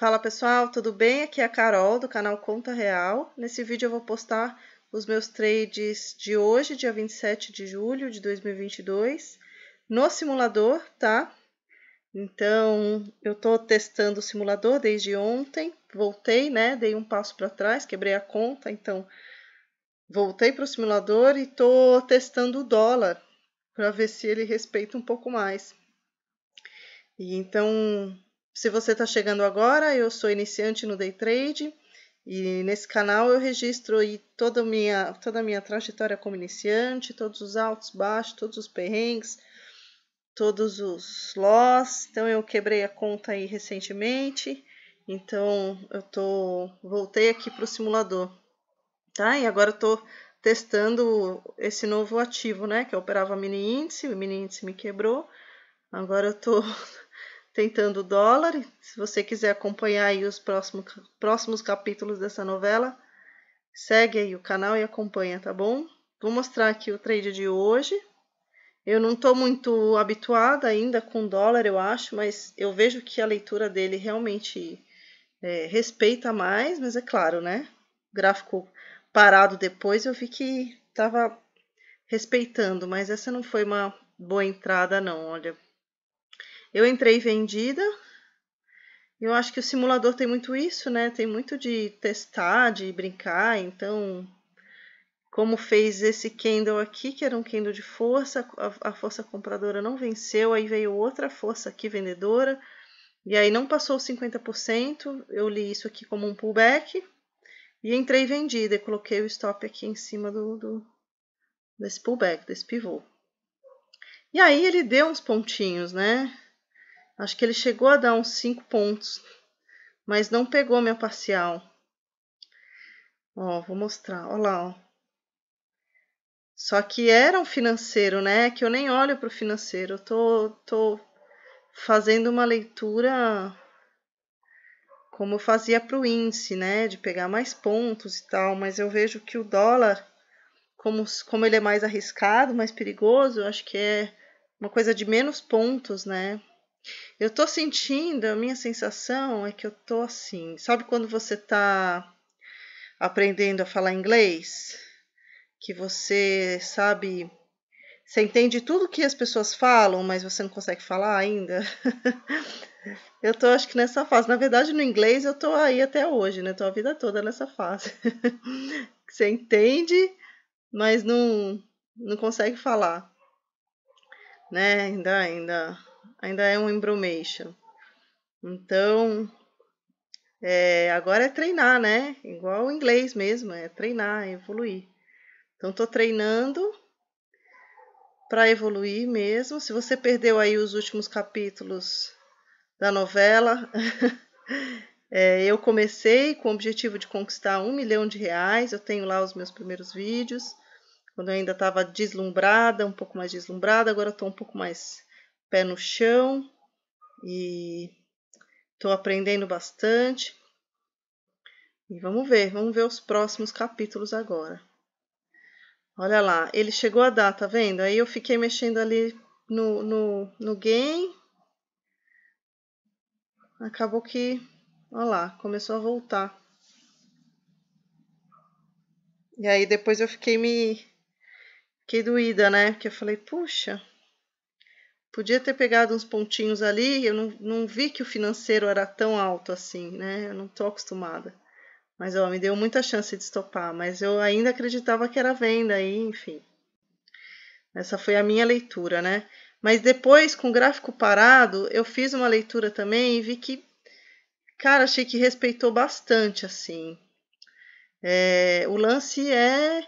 Fala pessoal, tudo bem? Aqui é a Carol do canal Conta Real. Nesse vídeo eu vou postar os meus trades de hoje, dia 27 de julho de 2022, no simulador, tá? Então, eu tô testando o simulador desde ontem, voltei, né? Dei um passo para trás, quebrei a conta, então voltei para o simulador e tô testando o dólar para ver se ele respeita um pouco mais. E então, se você está chegando agora, eu sou iniciante no day trade e nesse canal eu registro aí toda a minha, toda a minha trajetória como iniciante, todos os altos, baixos, todos os perrengues, todos os loss. Então eu quebrei a conta aí recentemente, então eu tô voltei aqui para o simulador, tá? E agora eu tô testando esse novo ativo, né? Que eu é operava mini índice, o mini índice me quebrou. Agora eu tô tentando o Dólar. Se você quiser acompanhar aí os próximos, próximos capítulos dessa novela, segue aí o canal e acompanha, tá bom? Vou mostrar aqui o trade de hoje. Eu não estou muito habituada ainda com dólar, eu acho, mas eu vejo que a leitura dele realmente é, respeita mais, mas é claro, né? O gráfico parado depois eu vi que estava respeitando, mas essa não foi uma boa entrada não, olha, eu entrei vendida. Eu acho que o simulador tem muito isso, né? Tem muito de testar, de brincar. Então, como fez esse candle aqui, que era um candle de força, a, força compradora não venceu, aí veio outra força aqui vendedora. E aí não passou 50%, eu li isso aqui como um pullback e entrei vendida e coloquei o stop aqui em cima do, do, desse pullback, desse pivô. E aí ele deu uns pontinhos, né? Acho que ele chegou a dar uns 5 pontos, mas não pegou minha parcial. Ó, vou mostrar, ó lá, ó. Só que era um financeiro, né? Que eu nem olho para o financeiro. Eu tô, tô fazendo uma leitura como eu fazia para o índice, né? De pegar mais pontos e tal. Mas eu vejo que o dólar, como, como ele é mais arriscado, mais perigoso, acho que é uma coisa de menos pontos, né? Eu tô sentindo, a minha sensação é que eu tô assim. Sabe quando você tá aprendendo a falar inglês? Que você sabe. Você entende tudo que as pessoas falam, mas você não consegue falar ainda? eu tô, acho que nessa fase. Na verdade, no inglês eu tô aí até hoje, né? Tô a vida toda nessa fase. você entende, mas não, não consegue falar. Né? Ainda, ainda ainda é um embromation. Então, é, agora é treinar, né? Igual o inglês mesmo, é treinar, é evoluir. Então, estou treinando para evoluir mesmo. Se você perdeu aí os últimos capítulos da novela, é, eu comecei com o objetivo de conquistar um milhão de reais. Eu tenho lá os meus primeiros vídeos, quando eu ainda estava deslumbrada, um pouco mais deslumbrada. Agora estou um pouco mais pé no chão e estou aprendendo bastante. E vamos ver, vamos ver os próximos capítulos agora. Olha lá, ele chegou a dar, tá vendo? Aí eu fiquei mexendo ali no, no, no game. Acabou que, olha lá, começou a voltar. E aí depois eu fiquei me... Fiquei doída, né? Porque eu falei, puxa, podia ter pegado uns pontinhos ali, eu não, não vi que o financeiro era tão alto assim, né? Eu não tô acostumada. Mas ó, me deu muita chance de estopar, mas eu ainda acreditava que era venda aí, enfim. Essa foi a minha leitura, né? Mas depois, com o gráfico parado, eu fiz uma leitura também e vi que, cara, achei que respeitou bastante, assim. É, o lance é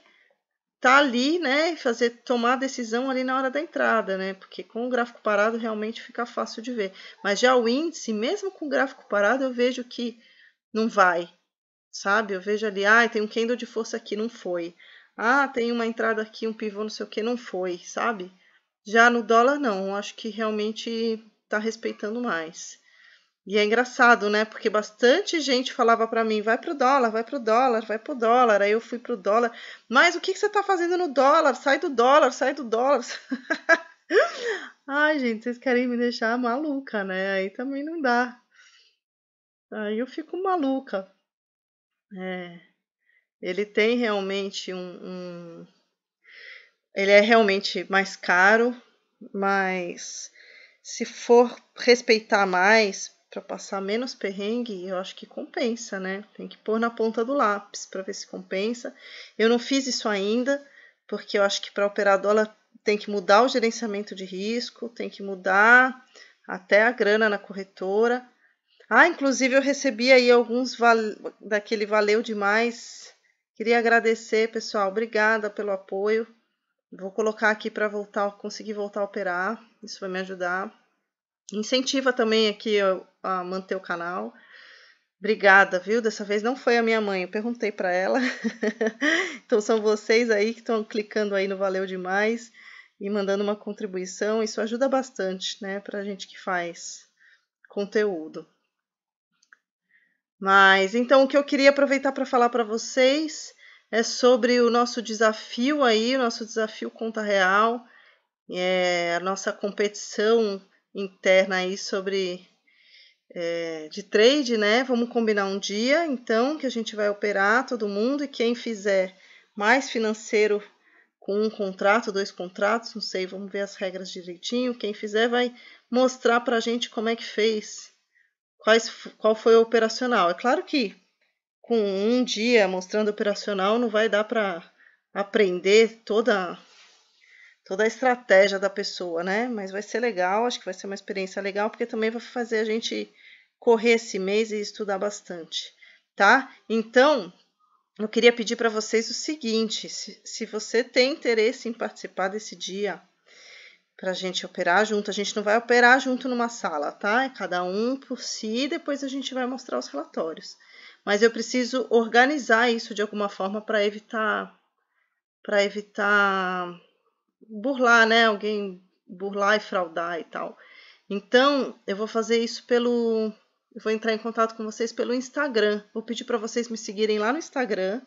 tá ali, né, fazer tomar a decisão ali na hora da entrada, né? Porque com o gráfico parado realmente fica fácil de ver. Mas já o índice, mesmo com o gráfico parado, eu vejo que não vai. Sabe? Eu vejo ali, ah, tem um candle de força aqui, não foi. Ah, tem uma entrada aqui, um pivô, não sei o que, não foi, sabe? Já no dólar não, acho que realmente tá respeitando mais. E é engraçado, né? Porque bastante gente falava para mim, vai pro dólar, vai pro dólar, vai pro dólar. Aí eu fui pro dólar. Mas o que, que você tá fazendo no dólar? Sai do dólar, sai do dólar. Ai, gente, vocês querem me deixar maluca, né? Aí também não dá. Aí eu fico maluca. É. Ele tem realmente um, um... Ele é realmente mais caro, mas se for respeitar mais, para passar menos perrengue, eu acho que compensa, né? Tem que pôr na ponta do lápis para ver se compensa. Eu não fiz isso ainda, porque eu acho que para operar dólar tem que mudar o gerenciamento de risco, tem que mudar até a grana na corretora. Ah, inclusive eu recebi aí alguns val... daquele valeu demais. Queria agradecer, pessoal. Obrigada pelo apoio. Vou colocar aqui para voltar, conseguir voltar a operar. Isso vai me ajudar. Incentiva também aqui a manter o canal. Obrigada, viu? Dessa vez não foi a minha mãe, eu perguntei para ela. então são vocês aí que estão clicando aí no Valeu Demais e mandando uma contribuição. Isso ajuda bastante, né, para a gente que faz conteúdo. Mas então o que eu queria aproveitar para falar para vocês é sobre o nosso desafio aí, o nosso desafio conta real, é, a nossa competição interna aí sobre é, de trade, né? Vamos combinar um dia, então, que a gente vai operar todo mundo e quem fizer mais financeiro com um contrato, dois contratos, não sei, vamos ver as regras direitinho. Quem fizer vai mostrar para a gente como é que fez, quais, qual foi o operacional. É claro que com um dia mostrando operacional não vai dar para aprender toda toda a estratégia da pessoa, né? Mas vai ser legal, acho que vai ser uma experiência legal, porque também vai fazer a gente correr esse mês e estudar bastante, tá? Então, eu queria pedir para vocês o seguinte: se, se você tem interesse em participar desse dia, para a gente operar junto. A gente não vai operar junto numa sala, tá? É cada um por si e depois a gente vai mostrar os relatórios. Mas eu preciso organizar isso de alguma forma para evitar para evitar burlar, né? Alguém burlar e fraudar e tal. Então, eu vou fazer isso pelo. Eu vou entrar em contato com vocês pelo Instagram. Vou pedir para vocês me seguirem lá no Instagram.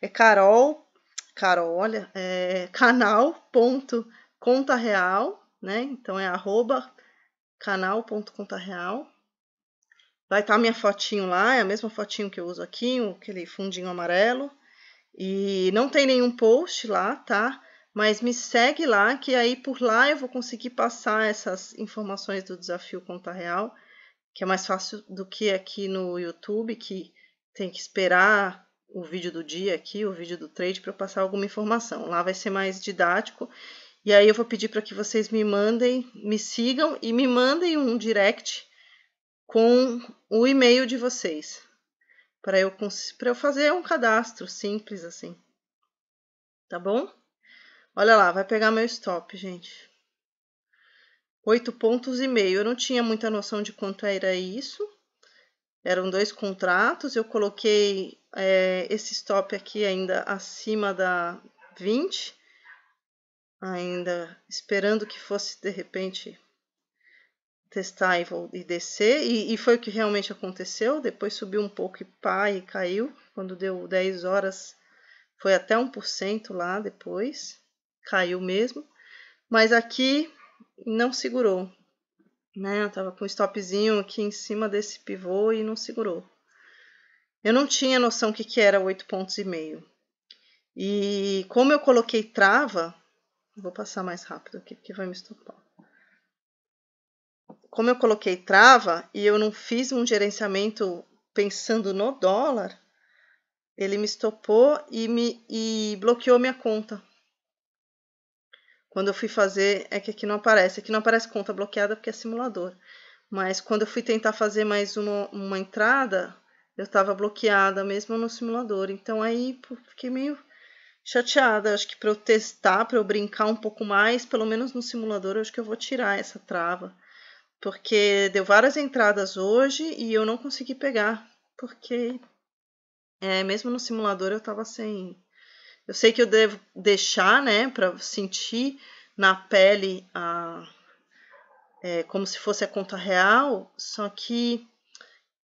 É Carol. Carol, olha, é canal.contareal, né? Então é arroba canal.contareal. Vai estar tá minha fotinho lá, é a mesma fotinho que eu uso aqui, aquele fundinho amarelo. E não tem nenhum post lá, tá? Mas me segue lá, que aí por lá eu vou conseguir passar essas informações do desafio Conta Real, que é mais fácil do que aqui no YouTube, que tem que esperar o vídeo do dia aqui, o vídeo do trade, para passar alguma informação. Lá vai ser mais didático. E aí eu vou pedir para que vocês me mandem, me sigam e me mandem um direct com o e-mail de vocês, para eu, eu fazer um cadastro simples assim. Tá bom? Olha lá, vai pegar meu stop, gente. Oito pontos e meio. Eu não tinha muita noção de quanto era isso. Eram dois contratos. Eu coloquei é, esse stop aqui ainda acima da 20. Ainda esperando que fosse, de repente, testar e, descer, e, e, foi o que realmente aconteceu. Depois subiu um pouco e pá, e caiu. Quando deu 10 horas, foi até 1% lá depois caiu mesmo. Mas aqui não segurou, né? Eu tava com um stopzinho aqui em cima desse pivô e não segurou. Eu não tinha noção que que era oito pontos e meio. E como eu coloquei trava, vou passar mais rápido aqui porque vai me estopar. Como eu coloquei trava e eu não fiz um gerenciamento pensando no dólar, ele me estopou e me e bloqueou minha conta. Quando eu fui fazer, é que aqui não aparece. Aqui não aparece conta bloqueada porque é simulador. Mas quando eu fui tentar fazer mais uma, uma entrada, eu estava bloqueada mesmo no simulador. Então aí fiquei meio chateada. Acho que para eu testar, para eu brincar um pouco mais, pelo menos no simulador, acho que eu vou tirar essa trava. Porque deu várias entradas hoje e eu não consegui pegar. Porque é, mesmo no simulador eu estava sem eu sei que eu devo deixar, né, para sentir na pele a, é, como se fosse a conta real, só que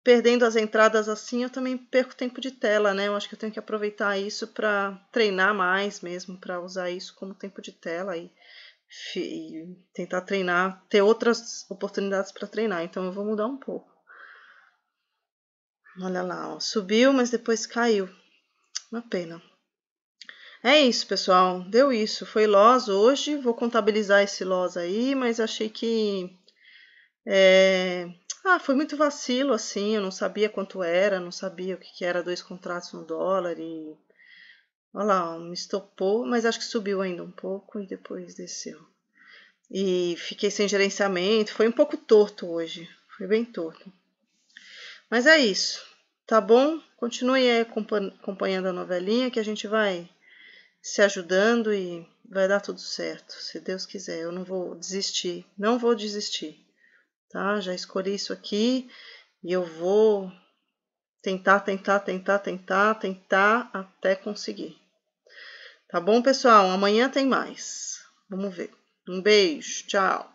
perdendo as entradas assim, eu também perco tempo de tela, né? Eu acho que eu tenho que aproveitar isso para treinar mais mesmo, para usar isso como tempo de tela e, e tentar treinar, ter outras oportunidades para treinar. Então eu vou mudar um pouco. Olha lá, ó, subiu, mas depois caiu. Uma pena. É isso, pessoal. Deu isso. Foi loss hoje. Vou contabilizar esse loss aí, mas achei que. É... Ah, foi muito vacilo, assim. Eu não sabia quanto era, não sabia o que, que era dois contratos no dólar e. Olha lá, me estopou, mas acho que subiu ainda um pouco e depois desceu. E fiquei sem gerenciamento. Foi um pouco torto hoje. Foi bem torto. Mas é isso. Tá bom? Continue aí acompanhando a novelinha que a gente vai se ajudando e vai dar tudo certo, se Deus quiser. Eu não vou desistir, não vou desistir, tá? Já escolhi isso aqui e eu vou tentar, tentar, tentar, tentar, tentar até conseguir. Tá bom, pessoal? Amanhã tem mais. Vamos ver. Um beijo, tchau.